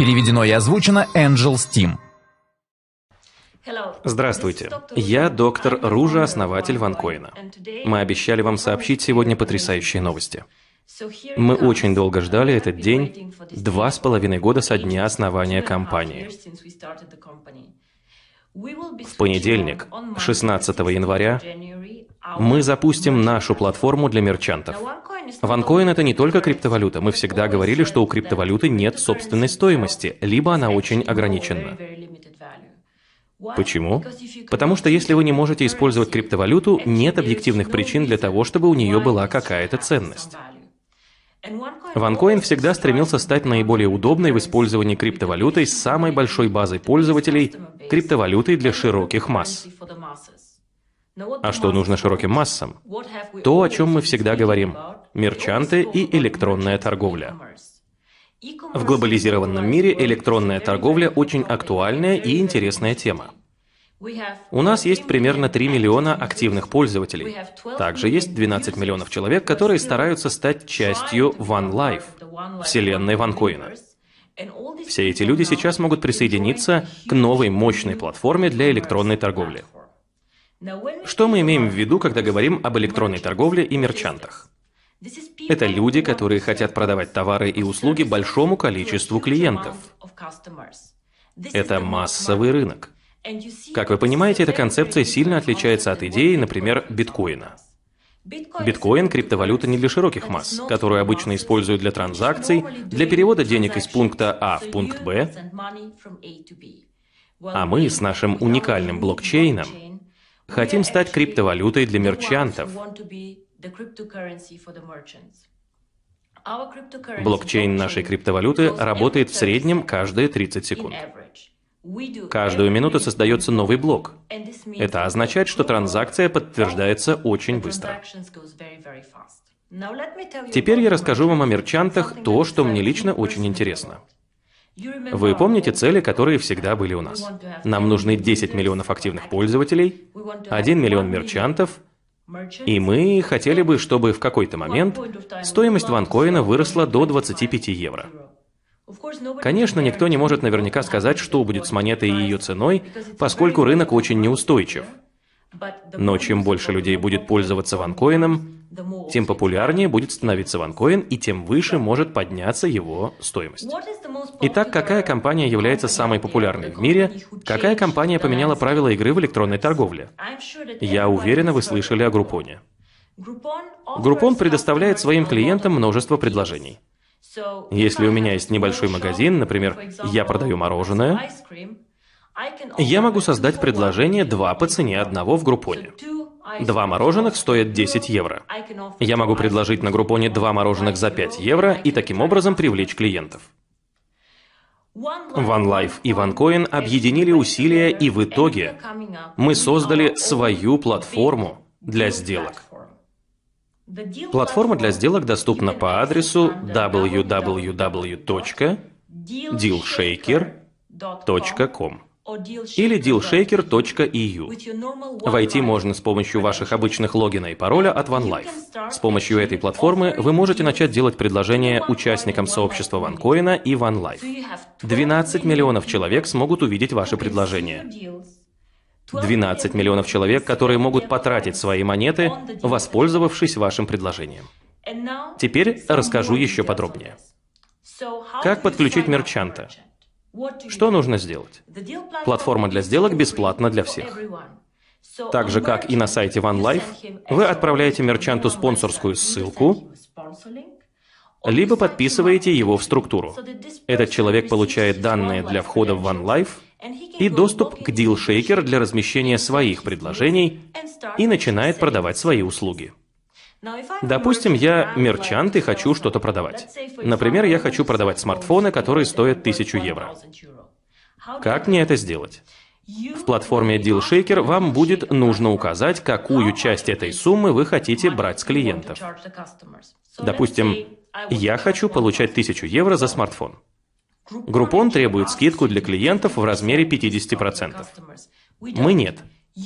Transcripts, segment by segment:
Переведено и озвучено Angel Steam. Здравствуйте, я доктор Ружа, основатель Ванкоина. Мы обещали вам сообщить сегодня потрясающие новости. Мы очень долго ждали этот день, два с половиной года со дня основания компании. В понедельник, 16 января, мы запустим нашу платформу для мерчантов. Ванкоин – это не только криптовалюта. Мы всегда говорили, что у криптовалюты нет собственной стоимости, либо она очень ограничена. Почему? Потому что если вы не можете использовать криптовалюту, нет объективных причин для того, чтобы у нее была какая-то ценность. OneCoin всегда стремился стать наиболее удобной в использовании криптовалютой с самой большой базой пользователей, криптовалютой для широких масс. А что нужно широким массам? То, о чем мы всегда говорим – мерчанты и электронная торговля. В глобализированном мире электронная торговля очень актуальная и интересная тема. У нас есть примерно 3 миллиона активных пользователей. Также есть 12 миллионов человек, которые стараются стать частью One Life вселенной Ванкоина. Все эти люди сейчас могут присоединиться к новой мощной платформе для электронной торговли. Что мы имеем в виду, когда говорим об электронной торговле и мерчантах? Это люди, которые хотят продавать товары и услуги большому количеству клиентов. Это массовый рынок. Как вы понимаете, эта концепция сильно отличается от идеи, например, биткоина. Биткоин – криптовалюта не для широких масс, которую обычно используют для транзакций, для перевода денег из пункта А в пункт Б, а мы с нашим уникальным блокчейном хотим стать криптовалютой для мерчантов. Блокчейн нашей криптовалюты работает в среднем каждые 30 секунд. Каждую минуту создается новый блок. Это означает, что транзакция подтверждается очень быстро. Теперь я расскажу вам о мерчантах то, что мне лично очень интересно. Вы помните цели, которые всегда были у нас? Нам нужны 10 миллионов активных пользователей, 1 миллион мерчантов, и мы хотели бы, чтобы в какой-то момент стоимость ванкоина выросла до 25 евро. Конечно, никто не может наверняка сказать, что будет с монетой и ее ценой, поскольку рынок очень неустойчив. Но чем больше людей будет пользоваться ванкоином, тем популярнее будет становиться ванкоин и тем выше может подняться его стоимость. Итак, какая компания является самой популярной в мире? Какая компания поменяла правила игры в электронной торговле? Я уверена, вы слышали о Группоне. Группон предоставляет своим клиентам множество предложений. Если у меня есть небольшой магазин, например, я продаю мороженое, я могу создать предложение два по цене одного в группоне. Два мороженых стоят 10 евро. Я могу предложить на группоне два мороженых за 5 евро и таким образом привлечь клиентов. OneLife и OneCoin объединили усилия, и в итоге мы создали свою платформу для сделок. Платформа для сделок доступна по адресу www.dealshaker.com или dealshaker.eu. Войти можно с помощью ваших обычных логина и пароля от OneLife. С помощью этой платформы вы можете начать делать предложения участникам сообщества OneCoin и OneLife. 12 миллионов человек смогут увидеть ваши предложения. 12 миллионов человек, которые могут потратить свои монеты, воспользовавшись вашим предложением. Теперь расскажу еще подробнее. Как подключить мерчанта? Что нужно сделать? Платформа для сделок бесплатна для всех. Так же, как и на сайте OneLife, вы отправляете мерчанту спонсорскую ссылку, либо подписываете его в структуру. Этот человек получает данные для входа в OneLife – и доступ к Dealshaker для размещения своих предложений и начинает продавать свои услуги. Допустим, я мерчант и хочу что-то продавать. Например, я хочу продавать смартфоны, которые стоят 1000 евро. Как мне это сделать? В платформе DealShaker вам будет нужно указать, какую часть этой суммы вы хотите брать с клиентов. Допустим, я хочу получать 1000 евро за смартфон. Группон требует скидку для клиентов в размере 50%. Мы нет.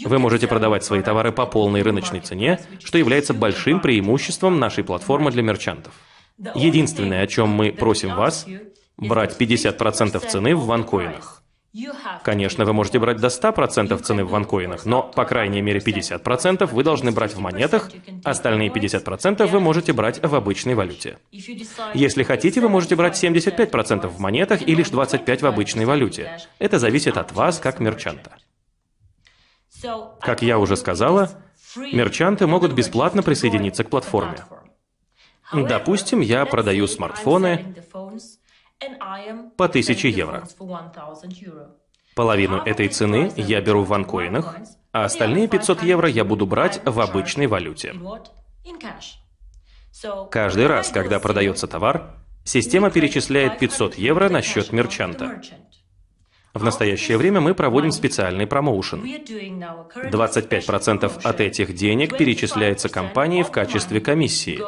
Вы можете продавать свои товары по полной рыночной цене, что является большим преимуществом нашей платформы для мерчантов. Единственное, о чем мы просим вас, брать 50% цены в ванкоинах. Конечно, вы можете брать до 100% цены в ванкоинах, но, по крайней мере, 50% вы должны брать в монетах, остальные 50% вы можете брать в обычной валюте. Если хотите, вы можете брать 75% в монетах и лишь 25% в обычной валюте. Это зависит от вас как мерчанта. Как я уже сказала, мерчанты могут бесплатно присоединиться к платформе. Допустим, я продаю смартфоны, по 1000 евро. Половину этой цены я беру в ванкоинах, а остальные 500 евро я буду брать в обычной валюте. Каждый раз, когда продается товар, система перечисляет 500 евро на счет мерчанта. В настоящее время мы проводим специальный промоушен. 25% от этих денег перечисляется компании в качестве комиссии.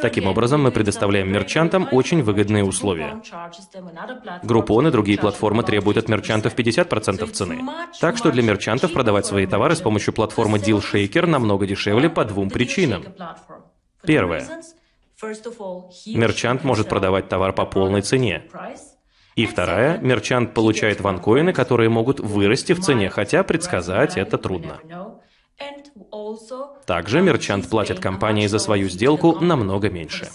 Таким образом, мы предоставляем мерчантам очень выгодные условия. Группон и другие платформы требуют от мерчантов 50% цены. Так что для мерчантов продавать свои товары с помощью платформы Dealshaker намного дешевле по двум причинам. Первое. Мерчант может продавать товар по полной цене. И вторая, мерчант получает ванкоины, которые могут вырасти в цене, хотя предсказать это трудно. Также um, мерчант платит компании за свою сделку намного меньше.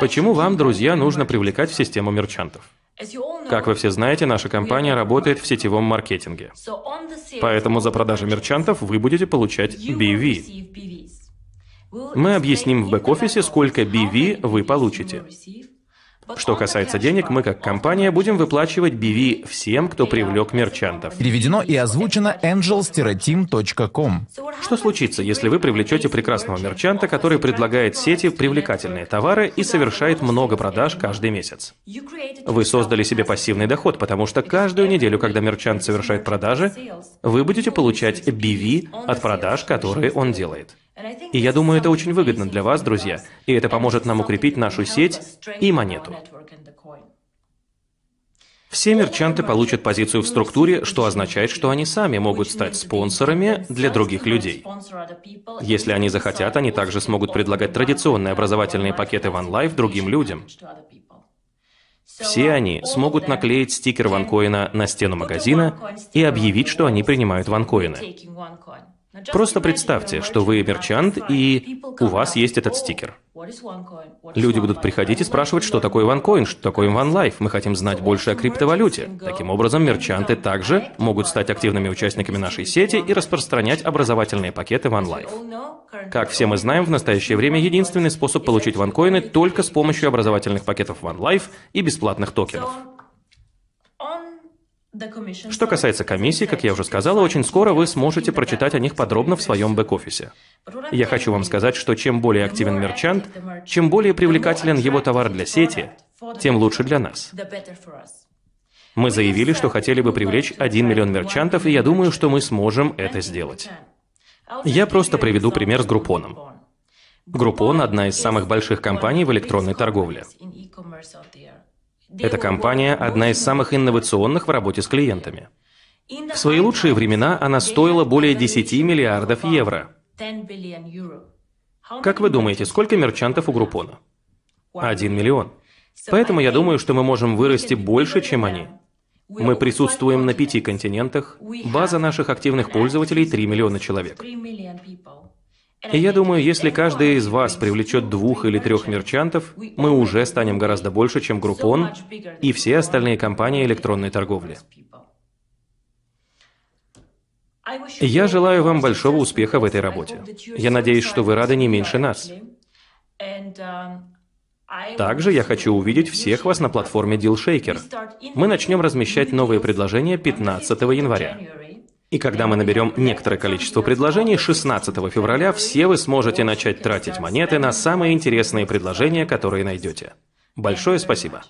Почему вам, друзья, нужно привлекать в систему мерчантов? Как вы все знаете, наша компания работает в сетевом маркетинге. Поэтому за продажи мерчантов вы будете получать BV. Мы объясним в бэк-офисе, сколько BV вы получите. Что касается денег, мы как компания будем выплачивать BV всем, кто привлек мерчантов. Переведено и озвучено angels-team.com. Что случится, если вы привлечете прекрасного мерчанта, который предлагает сети привлекательные товары и совершает много продаж каждый месяц? Вы создали себе пассивный доход, потому что каждую неделю, когда мерчант совершает продажи, вы будете получать BV от продаж, которые он делает. И я думаю, это очень выгодно для вас, друзья, и это поможет нам укрепить нашу сеть и монету. Все мерчанты получат позицию в структуре, что означает, что они сами могут стать спонсорами для других людей. Если они захотят, они также смогут предлагать традиционные образовательные пакеты OneLife другим людям. Все они смогут наклеить стикер ванкоина на стену магазина и объявить, что они принимают ванкоины. Просто представьте, что вы мерчант, и у вас есть этот стикер. Люди будут приходить и спрашивать, что такое OneCoin, что такое OneLife. Мы хотим знать больше о криптовалюте. Таким образом, мерчанты также могут стать активными участниками нашей сети и распространять образовательные пакеты OneLife. Как все мы знаем, в настоящее время единственный способ получить OneCoin только с помощью образовательных пакетов OneLife и бесплатных токенов. Что касается комиссий, как я уже сказала, очень скоро вы сможете прочитать о них подробно в своем бэк-офисе. Я хочу вам сказать, что чем более активен мерчант, чем более привлекателен его товар для сети, тем лучше для нас. Мы заявили, что хотели бы привлечь 1 миллион мерчантов, и я думаю, что мы сможем это сделать. Я просто приведу пример с Группоном. Группон – одна из самых больших компаний в электронной торговле. Эта компания – одна из самых инновационных в работе с клиентами. В свои лучшие времена она стоила более 10 миллиардов евро. Как вы думаете, сколько мерчантов у Группона? Один миллион. Поэтому я думаю, что мы можем вырасти больше, чем они. Мы присутствуем на пяти континентах, база наших активных пользователей – 3 миллиона человек. И я думаю, если каждый из вас привлечет двух или трех мерчантов, мы уже станем гораздо больше, чем GroupOn и все остальные компании электронной торговли. Я желаю вам большого успеха в этой работе. Я надеюсь, что вы рады не меньше нас. Также я хочу увидеть всех вас на платформе DealShaker. Мы начнем размещать новые предложения 15 января. И когда мы наберем некоторое количество предложений, 16 февраля все вы сможете начать тратить монеты на самые интересные предложения, которые найдете. Большое спасибо.